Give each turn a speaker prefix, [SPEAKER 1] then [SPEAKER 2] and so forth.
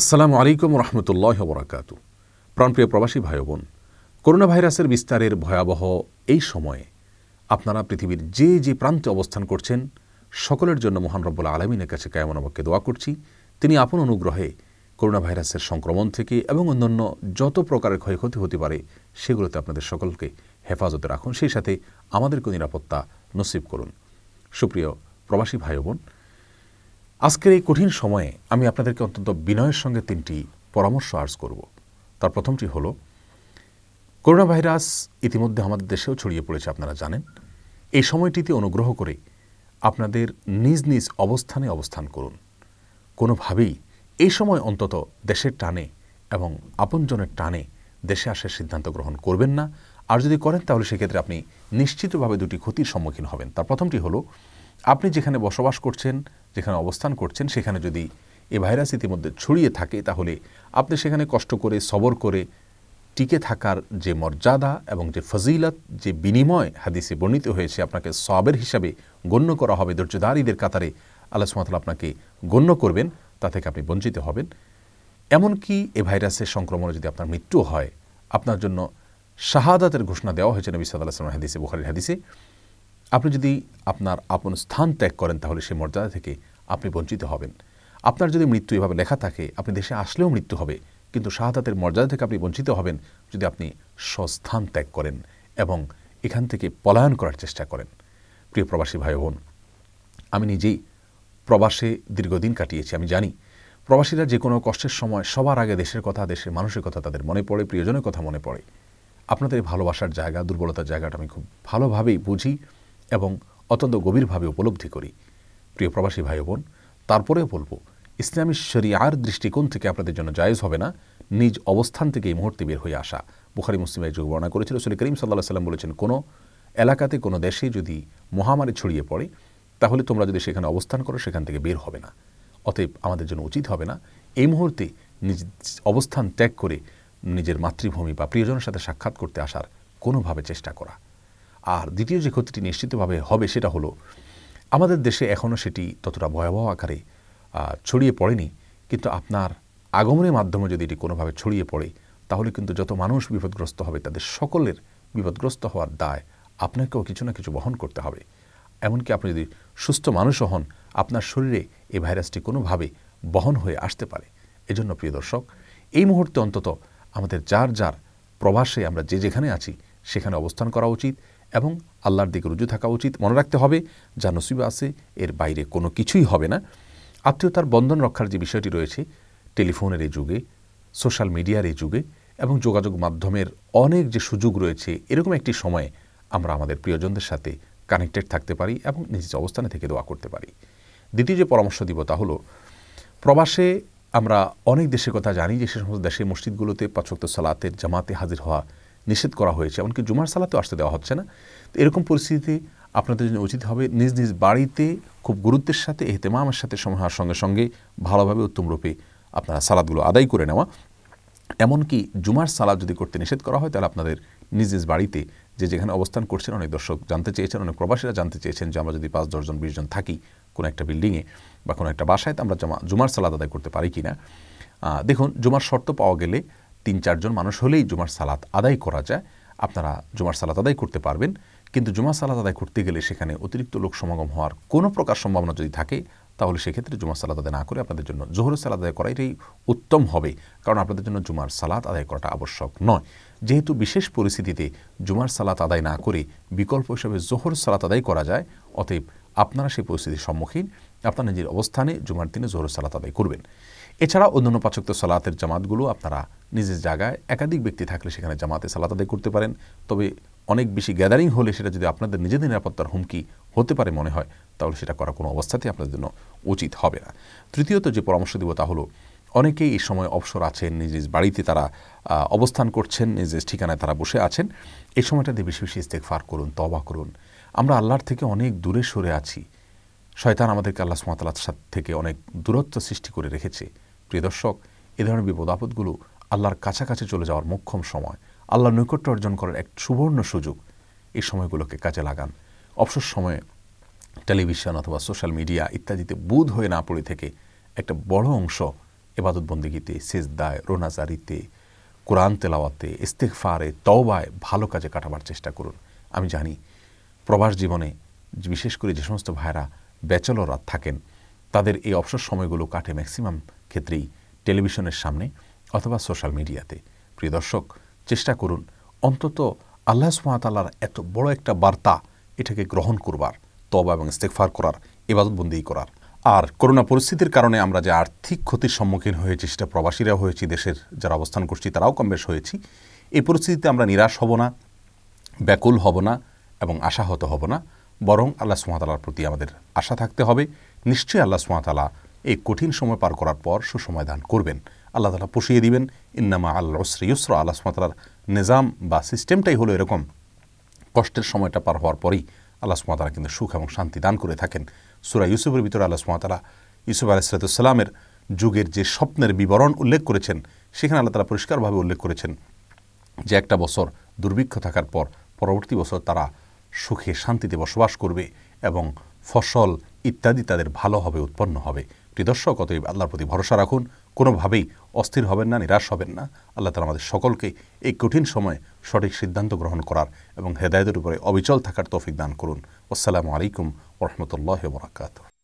[SPEAKER 1] আসসালামু আলাইকুম রহমতুল্লাহ বরাকাতু প্রাণপ্রিয় প্রবাসী ভাই বোন করোনা ভাইরাসের বিস্তারের ভয়াবহ এই সময়ে আপনারা পৃথিবীর যে যে প্রান্তে অবস্থান করছেন সকলের জন্য মহান রব্বুল আলমিনের কাছে কায়মন আমাকে দোয়া করছি তিনি আপন অনুগ্রহে করোনা ভাইরাসের সংক্রমণ থেকে এবং অন্যান্য যত প্রকারের ক্ষয়ক্ষতি হতে পারে সেগুলোতে আপনাদের সকলকে হেফাজতে রাখুন সেই সাথে আমাদেরকেও নিরাপত্তা নসিব করুন সুপ্রিয় প্রবাসী ভাই বোন আজকের এই কঠিন সময়ে আমি আপনাদেরকে অত্যন্ত বিনয়ের সঙ্গে তিনটি পরামর্শ আর্জ করব তার প্রথমটি হল করোনা ভাইরাস ইতিমধ্যে আমাদের দেশেও ছড়িয়ে পড়েছে আপনারা জানেন এই সময়টিতে অনুগ্রহ করে আপনাদের নিজ নিজ অবস্থানে অবস্থান করুন কোনোভাবেই এই সময় অন্তত দেশের টানে এবং আপনজনের টানে দেশে আসার সিদ্ধান্ত গ্রহণ করবেন না আর যদি করেন তাহলে সেক্ষেত্রে আপনি নিশ্চিতভাবে দুটি ক্ষতির সম্মুখীন হবেন তার প্রথমটি হলো আপনি যেখানে বসবাস করছেন যেখানে অবস্থান করছেন সেখানে যদি এ ভাইরাস ইতিমধ্যে ছড়িয়ে থাকে তাহলে আপনি সেখানে কষ্ট করে সবর করে টিকে থাকার যে মর্যাদা এবং যে ফজিলত যে বিনিময় হাদিসে বর্ণিত হয়েছে আপনাকে সবের হিসাবে গণ্য করা হবে ধৈর্যদারীদের কাতারে আল্লাহ সুমাতলা আপনাকে গণ্য করবেন তা থেকে আপনি বঞ্চিত হবেন এমনকি এ ভাইরাসের সংক্রমণে যদি আপনার মৃত্যু হয় আপনার জন্য শাহাদাতের ঘোষণা দেওয়া হয়েছে নবী আল্লাহ হাদিসে বুখারির হাদিসে আপনি যদি আপনার আপন স্থান ত্যাগ করেন তাহলে সে মর্যাদা থেকে আপনি বঞ্চিত হবেন আপনার যদি মৃত্যু এভাবে লেখা থাকে আপনি দেশে আসলেও মৃত্যু হবে কিন্তু শাহাদাতের মর্যাদা থেকে আপনি বঞ্চিত হবেন যদি আপনি স্বস্থান ত্যাগ করেন এবং এখান থেকে পলায়ন করার চেষ্টা করেন প্রিয় প্রবাসী ভাই বোন আমি নিজেই প্রবাসে দীর্ঘদিন কাটিয়েছি আমি জানি প্রবাসীরা যে কোনো কষ্টের সময় সবার আগে দেশের কথা দেশের মানুষের কথা তাদের মনে পড়ে প্রিয়জনের কথা মনে পড়ে আপনাদের ভালোবাসার জায়গা দুর্বলতার জায়গাটা আমি খুব ভালোভাবেই বুঝি এবং অত্যন্ত গভীরভাবে উপলব্ধি করি প্রিয় প্রবাসী ভাই বোন তারপরেও বলবো ইসলামী শরিয়ার দৃষ্টিকোণ থেকে আপনাদের জন্য জায়জ হবে না নিজ অবস্থান থেকে এই মুহূর্তে বের হয়ে আসা বুখারি মুসলিমের যুগ বর্ণনা করেছিল সুলি করিম সাল্লাহ সাল্লাম বলেছেন কোনো এলাকাতে কোনো দেশে যদি মহামারী ছড়িয়ে পড়ে তাহলে তোমরা যদি সেখানে অবস্থান করো সেখান থেকে বের হবে না অতএব আমাদের জন্য উচিত হবে না এই মুহূর্তে নিজ অবস্থান ত্যাগ করে নিজের মাতৃভূমি বা প্রিয়জনের সাথে সাক্ষাৎ করতে আসার কোনোভাবে চেষ্টা করা আর দ্বিতীয় যে ক্ষতিটি নিশ্চিতভাবে হবে সেটা হলো আমাদের দেশে এখনও সেটি ততটা ভয়াবহ আকারে ছড়িয়ে পড়েনি কিন্তু আপনার আগমনের মাধ্যমে যদি এটি কোনোভাবে ছড়িয়ে পড়ে তাহলে কিন্তু যত মানুষ বিপদগ্রস্ত হবে তাদের সকলের বিপদগ্রস্ত হওয়ার দায় আপনাকেও কিছু না কিছু বহন করতে হবে এমনকি আপনি যদি সুস্থ মানুষও হন আপনার শরীরে এই ভাইরাসটি কোনোভাবে বহন হয়ে আসতে পারে এজন্য প্রিয় দর্শক এই মুহূর্তে অন্তত আমাদের যার যার প্রবাসে আমরা যে যেখানে আছি সেখানে অবস্থান করা উচিত এবং আল্লাহর দিকে রুজু থাকা উচিত মনে রাখতে হবে যা নসিবা আছে এর বাইরে কোনো কিছুই হবে না আত্মীয়তার বন্ধন রক্ষার যে বিষয়টি রয়েছে টেলিফোনের এই যুগে সোশ্যাল মিডিয়ার এই যুগে এবং যোগাযোগ মাধ্যমের অনেক যে সুযোগ রয়েছে এরকম একটি সময়ে আমরা আমাদের প্রিয়জনদের সাথে কানেক্টেড থাকতে পারি এবং নিজ অবস্থানে থেকে দোয়া করতে পারি দ্বিতীয় যে পরামর্শ দিব তা হলো প্রবাসে আমরা অনেক দেশের কথা জানি যে সে সমস্ত দেশের মসজিদগুলোতে পাঁচক্ত সালাতের জামাতে হাজির হওয়া নিষেধ করা হয়েছে এমনকি জুমার সালাতেও আসতে দেওয়া হচ্ছে না এরকম পরিস্থিতিতে আপনাদের জন্য উচিত হবে নিজ নিজ বাড়িতে খুব গুরুত্বের সাথে এহতেমামের সাথে সমহার সঙ্গে সঙ্গে ভালোভাবে উত্তমরূপে আপনারা সালাদগুলো আদায় করে নেওয়া এমনকি জুমার সালাদ যদি করতে নিষেধ করা হয় তাহলে আপনাদের নিজ নিজ বাড়িতে যে যেখানে অবস্থান করছেন অনেক দর্শক জানতে চেয়েছেন অনেক প্রবাসীরা জানতে চেয়েছেন যে আমরা যদি পাঁচ দশজন বিশজন থাকি কোনো একটা বিল্ডিংয়ে বা কোনো একটা বাসায় তো আমরা জমা জুমার সালাদ আদায় করতে পারি কি না দেখুন জুমার শর্ত পাওয়া গেলে তিন চারজন মানুষ হলেই জুমার সালাত আদায় করা যায় আপনারা জুমার সালাত আদায় করতে পারবেন কিন্তু জুমার সালাত আদায় করতে গেলে সেখানে অতিরিক্ত লোক সমাগম হওয়ার কোনো প্রকার সম্ভাবনা যদি থাকে তাহলে সেক্ষেত্রে জুমার সালাত আদায় না করে আপনাদের জন্য জোহর সালাত আদায় করা এটাই উত্তম হবে কারণ আপনাদের জন্য জুমার সালাত আদায় করাটা আবশ্যক নয় যেহেতু বিশেষ পরিস্থিতিতে জুমার সালাত আদায় না করে বিকল্প হিসাবে জোহর সালাত আদায় করা যায় অতএব আপনারা সেই পরিস্থিতির সম্মুখীন আপনার নিজের অবস্থানে জুমার দিনে জোহর সালাত আদায় করবেন এছাড়া অন্যান্য পাচক্ত সালাতের জামাতগুলো আপনারা নিজের জায়গায় একাধিক ব্যক্তি থাকলে সেখানে জামাতে সালাত আদায় করতে পারেন তবে অনেক বেশি গ্যাদারিং হলে সেটা যদি আপনাদের নিজেদের নিরাপত্তার হুমকি হতে পারে মনে হয় তাহলে সেটা করা কোনো অবস্থাতেই আপনাদের জন্য উচিত হবে না তৃতীয়ত যে পরামর্শ দেব তা হলো অনেকেই এই সময় অবসর আছেন নিজ নিজ বাড়িতে তারা অবস্থান করছেন নিজ নিজ ঠিকানায় তারা বসে আছেন এই সময়টাতে বেশি বেশি ইস্তেকফার করুন তবা করুন আমরা আল্লাহর থেকে অনেক দূরে সরে আছি শয়তান আমাদেরকে আল্লাহ সুমাতালার সাথে থেকে অনেক দূরত্ব সৃষ্টি করে রেখেছে প্রিয় দর্শক এ ধরনের বিপদ আপদগুলো আল্লাহর কাছাকাছি চলে যাওয়ার মোক্ষম সময় আল্লাহ নৈকট্য অর্জন করার এক সুবর্ণ সুযোগ এই সময়গুলোকে কাজে লাগান অবসর সময়ে টেলিভিশন অথবা সোশ্যাল মিডিয়া ইত্যাদিতে বুধ হয়ে না পড়ে থেকে একটা বড় অংশ এবাদতবন্দিগিতে সেজদায় রোনাজারিতে কোরআন তেলাওয়াতে ইস্তেকফারে তওবায় ভালো কাজে কাটাবার চেষ্টা করুন আমি জানি প্রবাস জীবনে বিশেষ করে যে সমস্ত ভাইরা ব্যাচেলররা থাকেন তাদের এই অবসর সময়গুলো কাটে ম্যাক্সিমাম ক্ষেত্রেই টেলিভিশনের সামনে অথবা সোশ্যাল মিডিয়াতে প্রিয় দর্শক চেষ্টা করুন অন্তত আল্লাহ সুমাতালার এত বড় একটা বার্তা এটাকে গ্রহণ করবার তবা এবং ইস্তেকফার করার এবাদতবন্দি করার আর করোনা পরিস্থিতির কারণে আমরা যে আর্থিক ক্ষতির সম্মুখীন হয়েছি সেটা প্রবাসীরা হয়েছি দেশের যারা অবস্থান করছি তারাও কম বেশ হয়েছি এই পরিস্থিতিতে আমরা নিরাশ হব না ব্যাকুল হব না এবং আশাহত হব না বরং আল্লাহ সুমাতালার প্রতি আমাদের আশা থাকতে হবে নিশ্চয়ই আল্লাহ সুমাতালা এই কঠিন সময় পার করার পর সুসময় দান করবেন আল্লাহ তালা পুষিয়ে দিবেন ইন্নামা আল্লাহ শ্রী ইউসরা আল্লাহ সুমাতালার নিজাম বা সিস্টেমটাই হলো এরকম কষ্টের সময়টা পার হওয়ার পরেই আল্লাহ সুমাতালা কিন্তু সুখ এবং শান্তি দান করে থাকেন সুরা ইউসুফের ভিতরে আল্লাহ সুমাতালা ইউসুফ আলাহিসাতুসাল্লামের যুগের যে স্বপ্নের বিবরণ উল্লেখ করেছেন সেখানে আল্লাহ তালা পরিষ্কারভাবে উল্লেখ করেছেন যে একটা বছর দুর্ভিক্ষ থাকার পর পরবর্তী বছর তারা সুখে শান্তিতে বসবাস করবে এবং ফসল ইত্যাদি তাদের ভালোভাবে উৎপন্ন হবে প্রিদর্শক অতএব আল্লাহর প্রতি ভরসা রাখুন কোনোভাবেই অস্থির হবেন না নিরাশ হবেন না আল্লাহ তালা আমাদের সকলকে এই কঠিন সময়ে সঠিক সিদ্ধান্ত গ্রহণ করার এবং হেদায়তের উপরে অবিচল থাকার তৌফিক দান করুন আসসালামু আলাইকুম ওরহমতুল্লাহ বরাকাত